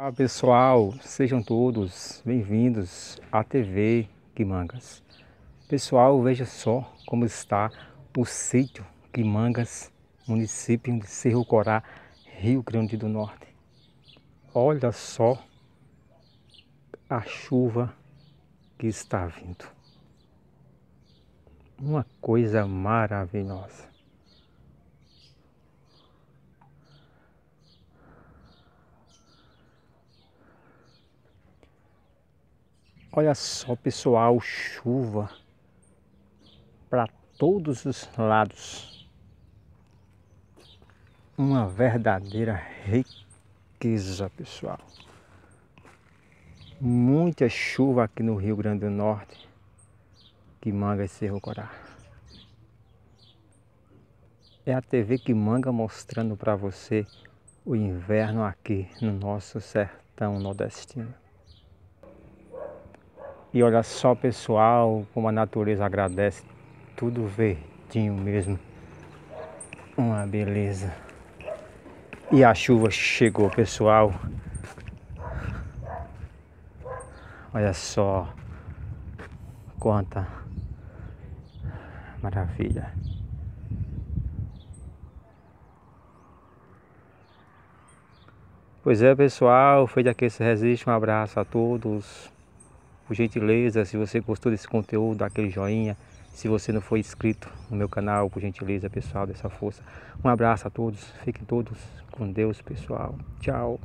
Olá pessoal, sejam todos bem-vindos à TV Quimangas. Pessoal, veja só como está o sítio Quimangas, município de Cerro Corá, Rio Grande do Norte. Olha só a chuva que está vindo. Uma coisa maravilhosa. Olha só, pessoal, chuva para todos os lados. Uma verdadeira riqueza, pessoal. Muita chuva aqui no Rio Grande do Norte que manga esse Cerro Corá. É a TV que manga mostrando para você o inverno aqui no nosso sertão nordestino. E olha só, pessoal, como a natureza agradece. Tudo verdinho mesmo. Uma beleza. E a chuva chegou, pessoal. Olha só. Quanta maravilha. Pois é, pessoal, foi aqui esse resiste. Um abraço a todos. Por gentileza, se você gostou desse conteúdo, dá aquele joinha. Se você não foi inscrito no meu canal, por gentileza, pessoal, dessa força. Um abraço a todos. Fiquem todos com Deus, pessoal. Tchau.